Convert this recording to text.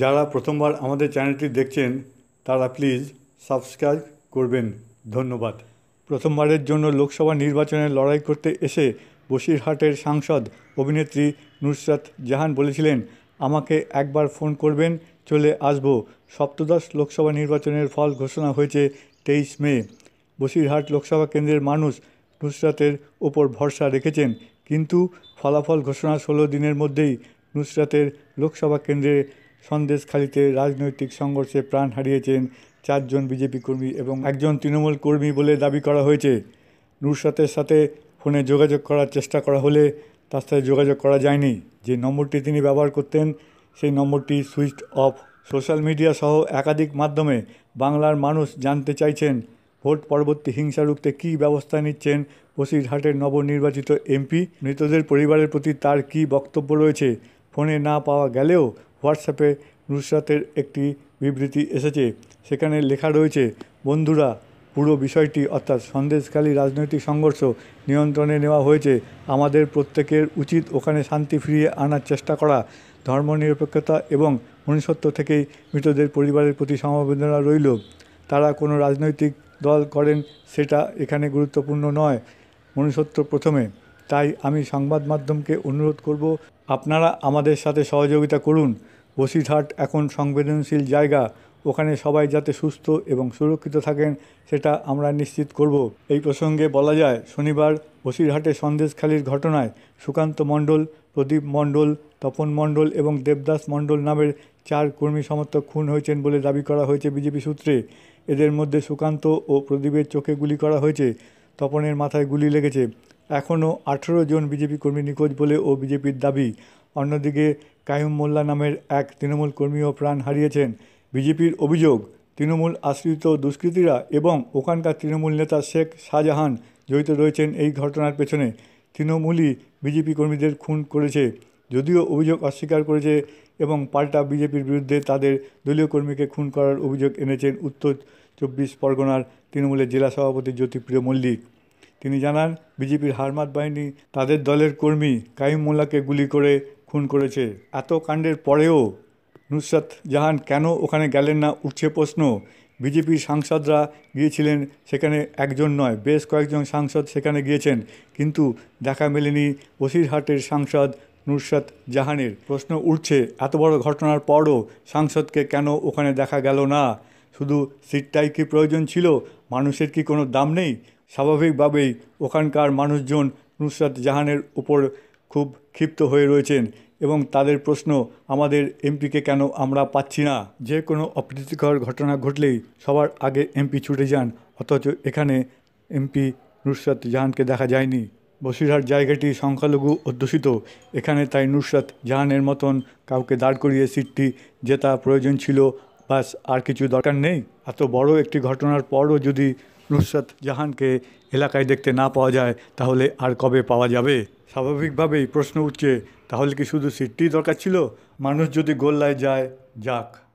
যারা প্রথমবার আমাদের চ্যানেলটি দেখছেন তারা প্লিজ সাবস্ক্রাইব করবেন ধন্যবাদ প্রথমবারের জন্য লোকসভা নির্বাচনে লড়াই করতে এসে বসিরহাটের সাংসদ অভিনেত্রী নুসরাত জাহান বলেছিলেন আমাকে একবার ফোন করবেন চলে আসব সপ্তদশ লোকসভা নির্বাচনের ফল ঘোষণা হয়েছে তেইশ মে বসিরহাট লোকসভা কেন্দ্রের মানুষ নুসরাতের ওপর ভরসা রেখেছেন কিন্তু ফলাফল ঘোষণা ষোলো দিনের মধ্যেই নুসরাতের লোকসভা কেন্দ্রে সন্দেশখালিতে রাজনৈতিক সংঘর্ষে প্রাণ হারিয়েছেন চারজন বিজেপি কর্মী এবং একজন তৃণমূল কর্মী বলে দাবি করা হয়েছে নুরসাতের সাথে ফোনে যোগাযোগ করার চেষ্টা করা হলে তার সাথে যোগাযোগ করা যায়নি যে নম্বরটি তিনি ব্যবহার করতেন সেই নম্বরটি সুইচ অফ সোশ্যাল মিডিয়া সহ একাধিক মাধ্যমে বাংলার মানুষ জানতে চাইছেন ভোট পরবর্তী হিংসা রুখতে কী ব্যবস্থা নিচ্ছেন বসিরহাটের নবনির্বাচিত এমপি মৃতদের পরিবারের প্রতি তার কি বক্তব্য রয়েছে ফোনে না পাওয়া গেলেও হোয়াটসঅ্যাপে নুসরাতের একটি বিবৃতি এসেছে সেখানে লেখা রয়েছে বন্ধুরা পুরো বিষয়টি অর্থাৎ সন্দেশকালী রাজনৈতিক সংঘর্ষ নিয়ন্ত্রণে নেওয়া হয়েছে আমাদের প্রত্যেকের উচিত ওখানে শান্তি ফিরিয়ে আনার চেষ্টা করা ধর্মনিরপেক্ষতা এবং মনুষ্যত্ব থেকেই মৃতদের পরিবারের প্রতি সমবেদনা রইল তারা কোনো রাজনৈতিক দল করেন সেটা এখানে গুরুত্বপূর্ণ নয় মনুষ্যত্ব প্রথমে তাই আমি সংবাদ মাধ্যমকে অনুরোধ করব আপনারা আমাদের সাথে সহযোগিতা করুন বসিরহাট এখন সংবেদনশীল জায়গা ওখানে সবাই যাতে সুস্থ এবং সুরক্ষিত থাকেন সেটা আমরা নিশ্চিত করব এই প্রসঙ্গে বলা যায় শনিবার বসিরহাটে সন্দেশখালির ঘটনায় সুকান্ত মণ্ডল প্রদীপ মণ্ডল তপন মণ্ডল এবং দেবদাস মণ্ডল নামের চার কর্মী সমর্থক খুন হয়েছেন বলে দাবি করা হয়েছে বিজেপি সূত্রে এদের মধ্যে সুকান্ত ও প্রদীপের চোখে গুলি করা হয়েছে তপনের মাথায় গুলি লেগেছে এখনও আঠেরো জন বিজেপি কর্মী নিখোঁজ বলে ও বিজেপির দাবি অন্যদিকে কায়ুম মোল্লা নামের এক তৃণমূল কর্মীও প্রাণ হারিয়েছেন বিজেপির অভিযোগ তৃণমূল আশ্রিত দুষ্কৃতীরা এবং ওখানকার তৃণমূল নেতা শেখ শাহজাহান জড়িত রয়েছেন এই ঘটনার পেছনে তৃণমূলই বিজেপি কর্মীদের খুন করেছে যদিও অভিযোগ অস্বীকার করেছে এবং পাল্টা বিজেপির বিরুদ্ধে তাদের দলীয় কর্মীকে খুন করার অভিযোগ এনেছেন উত্তর চব্বিশ পরগনার তৃণমূলের জেলা সভাপতি জ্যোতিপ্রিয় মল্লিক তিনি জানান বিজেপির হারমাত বাহিনী তাদের দলের কর্মী কাইম মোল্লাকে গুলি করে খুন করেছে এত কাণ্ডের পরেও নুসরাত জাহান কেন ওখানে গেলেন না উঠছে প্রশ্ন বিজেপির সাংসদরা গিয়েছিলেন সেখানে একজন নয় বেশ কয়েকজন সাংসদ সেখানে গিয়েছেন কিন্তু দেখা মেলেনি বসিরহাটের সাংসদ নুরসাদ জাহানের প্রশ্ন উঠছে এত বড় ঘটনার পরও সাংসদকে কেন ওখানে দেখা গেল না শুধু সিটটাই কি প্রয়োজন ছিল মানুষের কি কোনো দাম নেই স্বাভাবিকভাবেই ওখানকার মানুষজন নুসরাত জাহানের উপর খুব ক্ষিপ্ত হয়ে রয়েছেন এবং তাদের প্রশ্ন আমাদের এমপিকে কেন আমরা পাচ্ছি না যে কোনো অপ্রীতিকর ঘটনা ঘটলেই সবার আগে এমপি ছুটে যান অথচ এখানে এমপি নুসরাত জাহানকে দেখা যায়নি বসিরহাট জায়গাটি সংখ্যালঘু অধ্যুষিত এখানে তাই নুসরাত জাহানের মতন কাউকে দাঁড় করিয়ে সিটটি জেতা প্রয়োজন ছিল বাস আর কিছু দরকার নেই এত বড় একটি ঘটনার পরও যদি নুসরাত জাহানকে এলাকায় দেখতে না পাওয়া যায় তাহলে আর কবে পাওয়া যাবে স্বাভাবিকভাবেই প্রশ্ন উঠছে তাহলে কি শুধু সিটটি দরকার ছিল মানুষ যদি গোল্লায় যায় যাক